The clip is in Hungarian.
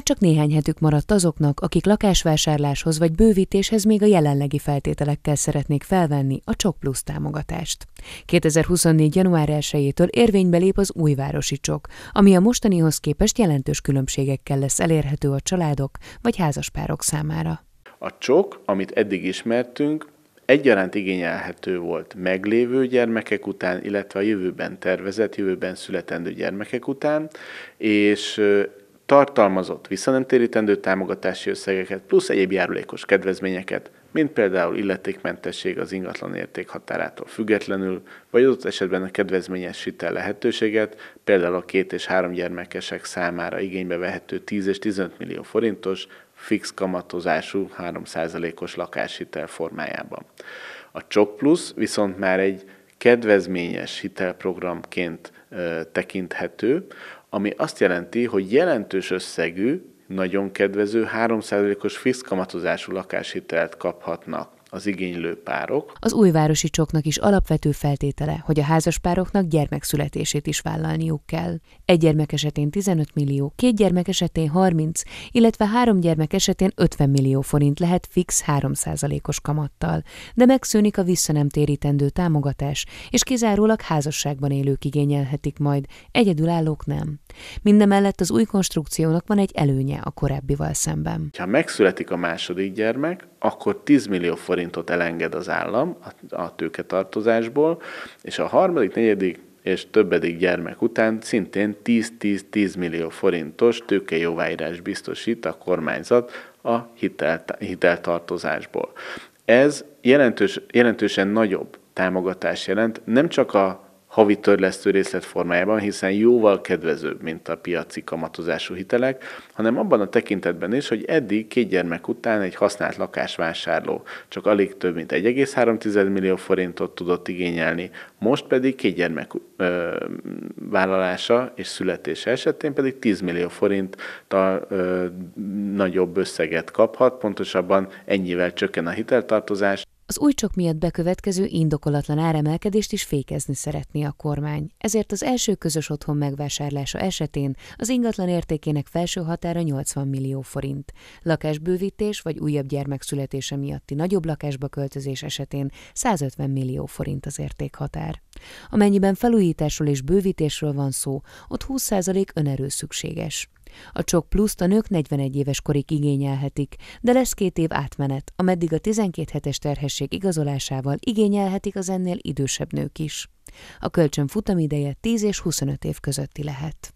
már csak néhány hetük maradt azoknak, akik lakásvásárláshoz vagy bővítéshez még a jelenlegi feltételekkel szeretnék felvenni a Csok Plusz támogatást. 2024. január 1-től érvénybe lép az újvárosi csok, ami a mostanihoz képest jelentős különbségekkel lesz elérhető a családok vagy házaspárok számára. A csok, amit eddig ismertünk, egyaránt igényelhető volt meglévő gyermekek után, illetve a jövőben tervezett, jövőben születendő gyermekek után, és tartalmazott visszanemtérítendő támogatási összegeket, plusz egyéb járulékos kedvezményeket, mint például illetékmentesség az ingatlan érték határától függetlenül, vagy adott esetben a kedvezményes hitel lehetőséget, például a két és három gyermekesek számára igénybe vehető 10 és 15 millió forintos, fix kamatozású 3%-os lakáshitel formájában. A Csok Plus viszont már egy kedvezményes hitelprogramként tekinthető, ami azt jelenti, hogy jelentős összegű, nagyon kedvező 3%-os fiszkamatozású lakáshitelt kaphatnak az igénylő párok. Az újvárosi csoknak is alapvető feltétele, hogy a házaspároknak gyermekszületését is vállalniuk kell. Egy gyermek esetén 15 millió, két gyermek esetén 30, illetve három gyermek esetén 50 millió forint lehet fix 3%-os kamattal, de megszűnik a visszanemtérítendő támogatás, és kizárólag házasságban élők igényelhetik majd, egyedülállók nem. Mindemellett az új konstrukciónak van egy előnye a korábbival szemben. Ha megszületik a második gyermek, akkor 10 millió forint forintot elenged az állam a tőketartozásból, és a harmadik, negyedik és többedik gyermek után szintén 10-10-10 millió forintos tőkejóváírás biztosít a kormányzat a hitelt, hiteltartozásból. Ez jelentős, jelentősen nagyobb támogatás jelent, nem csak a havi törlesztő részlet formájában, hiszen jóval kedvezőbb, mint a piaci kamatozású hitelek, hanem abban a tekintetben is, hogy eddig két gyermek után egy használt lakásvásárló csak alig több mint 1,3 millió forintot tudott igényelni, most pedig két gyermek ö, vállalása és születése esetén pedig 10 millió forinttal ö, nagyobb összeget kaphat, pontosabban ennyivel csökken a hiteltartozás, az új csok miatt bekövetkező indokolatlan áremelkedést is fékezni szeretné a kormány, ezért az első közös otthon megvásárlása esetén az ingatlan értékének felső határa 80 millió forint. Lakásbővítés vagy újabb gyermek születése miatti nagyobb lakásba költözés esetén 150 millió forint az értékhatár. Amennyiben felújításról és bővítésről van szó, ott 20% önerő szükséges. A csok pluszt a nők 41 éves korig igényelhetik, de lesz két év átmenet, ameddig a 12 hetes terhesség igazolásával igényelhetik az ennél idősebb nők is. A kölcsön futamideje 10 és 25 év közötti lehet.